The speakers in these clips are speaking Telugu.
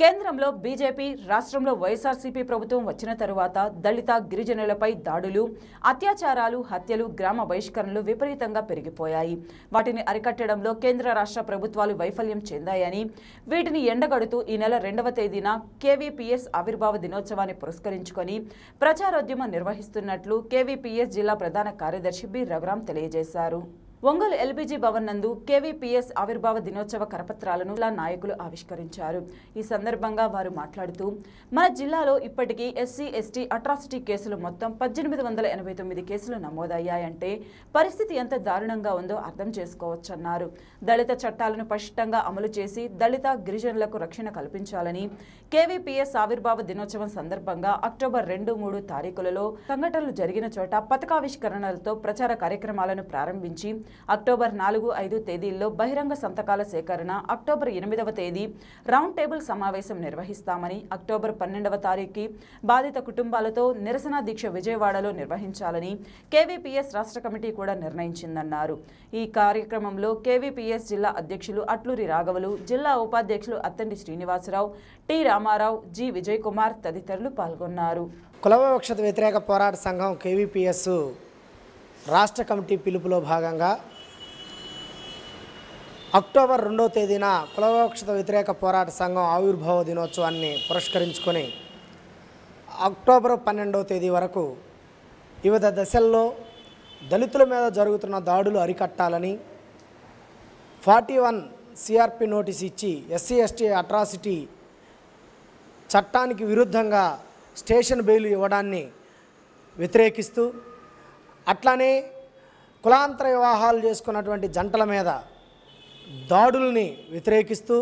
కేంద్రంలో బీజేపీ రాష్ట్రంలో వైఎస్ఆర్సీపీ ప్రభుత్వం వచ్చిన తరువాత దళిత గిరిజనులపై దాడులు అత్యాచారాలు హత్యలు గ్రామ బహిష్కరణలు విపరీతంగా పెరిగిపోయాయి వాటిని అరికట్టడంలో కేంద్ర రాష్ట్ర ప్రభుత్వాలు వైఫల్యం చెందాయని వీటిని ఎండగడుతూ ఈ నెల రెండవ తేదీన కేవీపీఎస్ ఆవిర్భావ దినోత్సవాన్ని పురస్కరించుకొని ప్రచారోద్యమం నిర్వహిస్తున్నట్లు కేవీపీఎస్ జిల్లా ప్రధాన కార్యదర్శి బి రఘురాం తెలియజేశారు ఒంగోలు ఎల్బీజీ భవన్ నందు కేవీపీఎస్ ఆవిర్భావ దినోత్సవ కరపత్రాలను నాయకులు ఆవిష్కరించారు ఈ సందర్భంగా వారు మాట్లాడుతూ మన జిల్లాలో ఇప్పటికీ ఎస్సీ ఎస్టీ అట్రాసిటీ కేసులు మొత్తం పద్దెనిమిది వందల ఎనభై తొమ్మిది కేసులు నమోదయ్యాయంటే పరిస్థితి ఎంత దారుణంగా ఉందో అర్థం చేసుకోవచ్చన్నారు దళిత చట్టాలను పష్టంగా అమలు చేసి దళిత గిరిజనులకు రక్షణ కల్పించాలని కేవీపీఎస్ ఆవిర్భావ దినోత్సవం సందర్భంగా అక్టోబర్ రెండు మూడు తారీఖులలో సంఘటనలు జరిగిన చోట పథకావిష్కరణలతో ప్రచార కార్యక్రమాలను ప్రారంభించి అక్టోబర్ నాలుగు ఐదు తేదీల్లో బహిరంగ సంతకాల సేకరణ అక్టోబర్ ఎనిమిదవ తేదీ రౌండ్ టేబుల్ సమావేశం నిర్వహిస్తామని అక్టోబర్ పన్నెండవ తారీఖుకి బాధిత కుటుంబాలతో నిరసన దీక్ష విజయవాడలో నిర్వహించాలని కేవీపీఎస్ రాష్ట్ర కమిటీ కూడా నిర్ణయించిందన్నారు ఈ కార్యక్రమంలో కేవీపీఎస్ జిల్లా అధ్యక్షులు అట్లూరి రాఘవులు జిల్లా ఉపాధ్యక్షులు అత్తండి శ్రీనివాసరావు టి రామారావు జి విజయ్ కుమార్ తదితరులు పాల్గొన్నారు కులవక్షత వ్యతిరేక పోరాట సంఘం కేవీపీఎస్ రాష్ట్ర కమిటీ పిలుపులో భాగంగా అక్టోబర్ రెండో తేదీన కులవక్షత వ్యతిరేక పోరాట సంఘం ఆవిర్భావ దినోత్సవాన్ని పురస్కరించుకొని అక్టోబర్ పన్నెండవ తేదీ వరకు వివిధ దశల్లో దళితుల మీద జరుగుతున్న దాడులు అరికట్టాలని ఫార్టీ వన్ సిఆర్పి నోటీస్ ఇచ్చి ఎస్సీ ఎస్టీ అట్రాసిటీ చట్టానికి విరుద్ధంగా స్టేషన్ బెయిల్ ఇవ్వడాన్ని వ్యతిరేకిస్తూ అట్లానే కులాంతర వివాహాలు చేసుకున్నటువంటి జంటల మీద దాడుల్ని వ్యతిరేకిస్తూ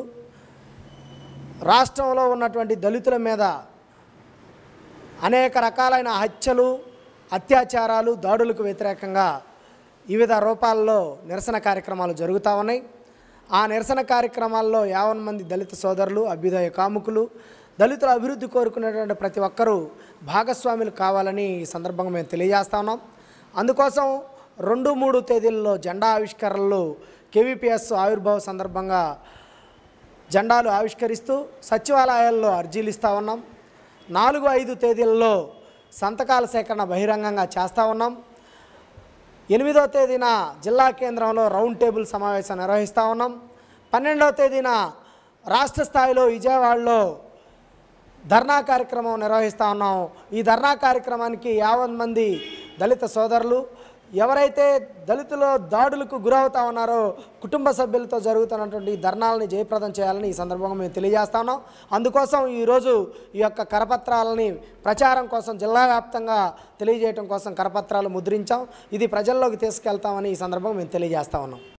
రాష్ట్రంలో ఉన్నటువంటి దళితుల మీద అనేక రకాలైన హత్యలు అత్యాచారాలు దాడులకు వ్యతిరేకంగా వివిధ రూపాల్లో నిరసన కార్యక్రమాలు జరుగుతూ ఉన్నాయి ఆ నిరసన కార్యక్రమాల్లో యావన్ మంది దళిత సోదరులు అభ్యుదయ కాముకులు దళితుల అభివృద్ధి కోరుకునేటువంటి ప్రతి ఒక్కరూ భాగస్వాములు కావాలని ఈ సందర్భంగా మేము తెలియజేస్తా ఉన్నాం అందుకోసం రెండు మూడు తేదీల్లో జెండా ఆవిష్కరణలు కేవీపీఎస్ ఆవిర్భావ సందర్భంగా జెండాలు ఆవిష్కరిస్తూ సచివాలయాల్లో అర్జీలు ఇస్తూ ఉన్నాం నాలుగు ఐదు తేదీల్లో సంతకాల సేకరణ బహిరంగంగా చేస్తూ ఉన్నాం ఎనిమిదో తేదీన జిల్లా కేంద్రంలో రౌండ్ టేబుల్ సమావేశం నిర్వహిస్తూ ఉన్నాం పన్నెండవ తేదీన రాష్ట్ర స్థాయిలో విజయవాడలో ధర్నా కార్యక్రమం నిర్వహిస్తూ ఉన్నాం ఈ ధర్నా కార్యక్రమానికి యావత్ మంది దళిత సోదరులు ఎవరైతే దళితుల దాడులకు గురవుతా ఉన్నారో కుటుంబ సభ్యులతో జరుగుతున్నటువంటి ధర్నాలని జయప్రదం చేయాలని ఈ సందర్భంగా మేము తెలియజేస్తా ఉన్నాం అందుకోసం ఈరోజు ఈ యొక్క కరపత్రాలని ప్రచారం కోసం జిల్లా వ్యాప్తంగా తెలియజేయడం కోసం కరపత్రాలు ముద్రించాం ఇది ప్రజల్లోకి తీసుకెళ్తామని ఈ సందర్భంగా మేము తెలియజేస్తా ఉన్నాం